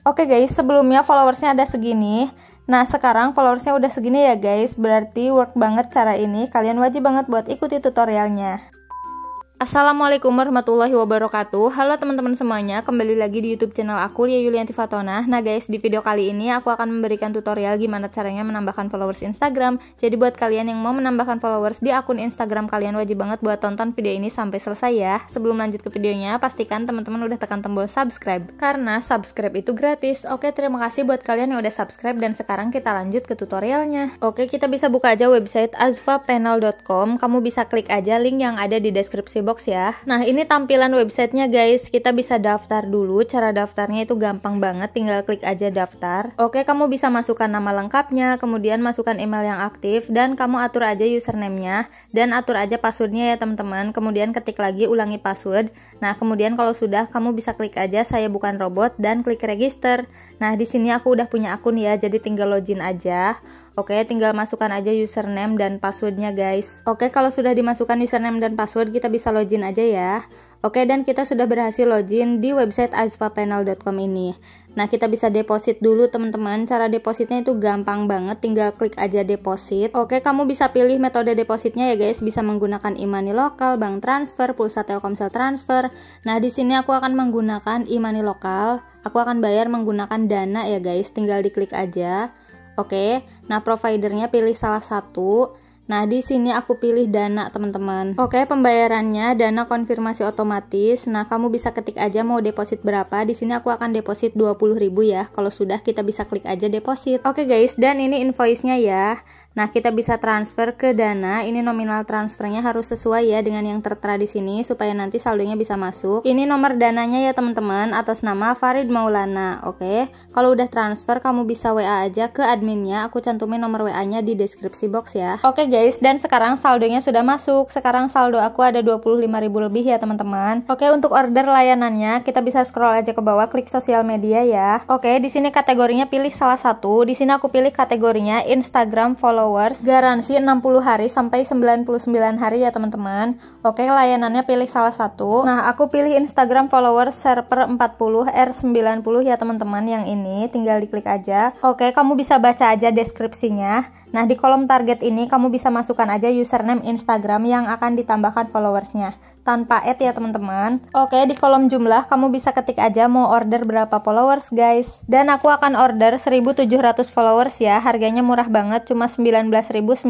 Oke okay guys, sebelumnya followersnya ada segini. Nah, sekarang followersnya udah segini ya guys, berarti work banget cara ini. Kalian wajib banget buat ikuti tutorialnya. Assalamualaikum warahmatullahi wabarakatuh Halo teman-teman semuanya, kembali lagi di youtube channel aku Lia Yulianti Fatona Nah guys, di video kali ini aku akan memberikan tutorial gimana caranya menambahkan followers Instagram Jadi buat kalian yang mau menambahkan followers di akun Instagram kalian wajib banget buat tonton video ini sampai selesai ya Sebelum lanjut ke videonya, pastikan teman-teman udah tekan tombol subscribe Karena subscribe itu gratis Oke, terima kasih buat kalian yang udah subscribe dan sekarang kita lanjut ke tutorialnya Oke, kita bisa buka aja website azvapanel.com. Kamu bisa klik aja link yang ada di deskripsi box ya. Nah ini tampilan websitenya guys, kita bisa daftar dulu. Cara daftarnya itu gampang banget, tinggal klik aja daftar. Oke kamu bisa masukkan nama lengkapnya, kemudian masukkan email yang aktif, dan kamu atur aja username-nya, dan atur aja passwordnya ya teman-teman. Kemudian ketik lagi ulangi password. Nah kemudian kalau sudah kamu bisa klik aja saya bukan robot dan klik register. Nah di sini aku udah punya akun ya, jadi tinggal login aja. Oke, tinggal masukkan aja username dan passwordnya guys. Oke, kalau sudah dimasukkan username dan password, kita bisa login aja ya. Oke, dan kita sudah berhasil login di website azpapanel.com ini. Nah, kita bisa deposit dulu teman-teman. Cara depositnya itu gampang banget, tinggal klik aja deposit. Oke, kamu bisa pilih metode depositnya ya guys, bisa menggunakan e-money lokal, bank transfer, pulsa Telkomsel transfer. Nah, di sini aku akan menggunakan e-money lokal. Aku akan bayar menggunakan Dana ya guys, tinggal diklik aja. Oke, nah providernya pilih salah satu. Nah, di sini aku pilih Dana, teman-teman. Oke, pembayarannya Dana konfirmasi otomatis. Nah, kamu bisa ketik aja mau deposit berapa. Di sini aku akan deposit 20.000 ya. Kalau sudah kita bisa klik aja deposit. Oke, guys, dan ini invoice-nya ya. Nah, kita bisa transfer ke Dana. Ini nominal transfernya harus sesuai ya dengan yang tertera di sini supaya nanti saldonya bisa masuk. Ini nomor dananya ya teman-teman atas nama Farid Maulana. Oke. Kalau udah transfer kamu bisa WA aja ke adminnya. Aku cantumin nomor WA-nya di deskripsi box ya. Oke guys, dan sekarang saldonya sudah masuk. Sekarang saldo aku ada 25.000 lebih ya teman-teman. Oke, untuk order layanannya kita bisa scroll aja ke bawah klik sosial media ya. Oke, di sini kategorinya pilih salah satu. Di sini aku pilih kategorinya Instagram follow followers garansi 60 hari sampai 99 hari ya teman-teman oke layanannya pilih salah satu nah aku pilih instagram followers server 40 R90 ya teman-teman yang ini tinggal diklik aja oke kamu bisa baca aja deskripsinya Nah, di kolom target ini kamu bisa masukkan aja username Instagram yang akan ditambahkan followersnya tanpa add ya teman-teman. Oke, di kolom jumlah kamu bisa ketik aja mau order berapa followers guys. Dan aku akan order 1700 followers ya. Harganya murah banget, cuma 19.906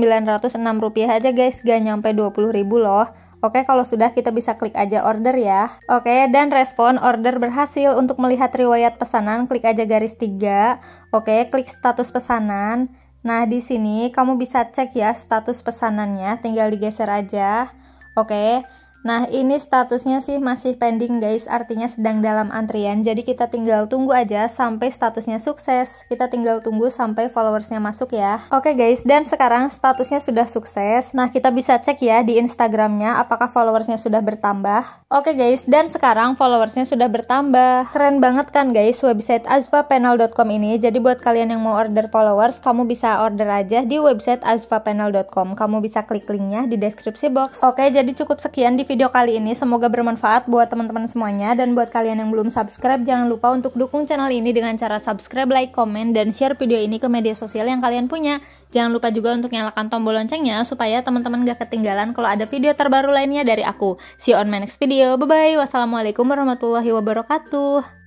rupiah aja guys, gak nyampe 20.000 loh. Oke, kalau sudah kita bisa klik aja order ya. Oke, dan respon order berhasil. Untuk melihat riwayat pesanan, klik aja garis 3. Oke, klik status pesanan. Nah, di sini kamu bisa cek ya status pesanannya, tinggal digeser aja. Oke. Nah ini statusnya sih masih pending guys artinya sedang dalam antrian jadi kita tinggal tunggu aja sampai statusnya sukses kita tinggal tunggu sampai followersnya masuk ya Oke guys dan sekarang statusnya sudah sukses nah kita bisa cek ya di instagramnya apakah followersnya sudah bertambah Oke guys dan sekarang followersnya sudah bertambah keren banget kan guys website azvapanel.com ini jadi buat kalian yang mau order followers kamu bisa order aja di website azvapanel.com kamu bisa klik linknya di deskripsi box Oke jadi cukup sekian di video kali ini, semoga bermanfaat buat teman-teman semuanya dan buat kalian yang belum subscribe jangan lupa untuk dukung channel ini dengan cara subscribe, like, komen dan share video ini ke media sosial yang kalian punya. Jangan lupa juga untuk nyalakan tombol loncengnya supaya teman-teman gak ketinggalan kalau ada video terbaru lainnya dari aku. See you on my next video. Bye bye. Wassalamualaikum warahmatullahi wabarakatuh.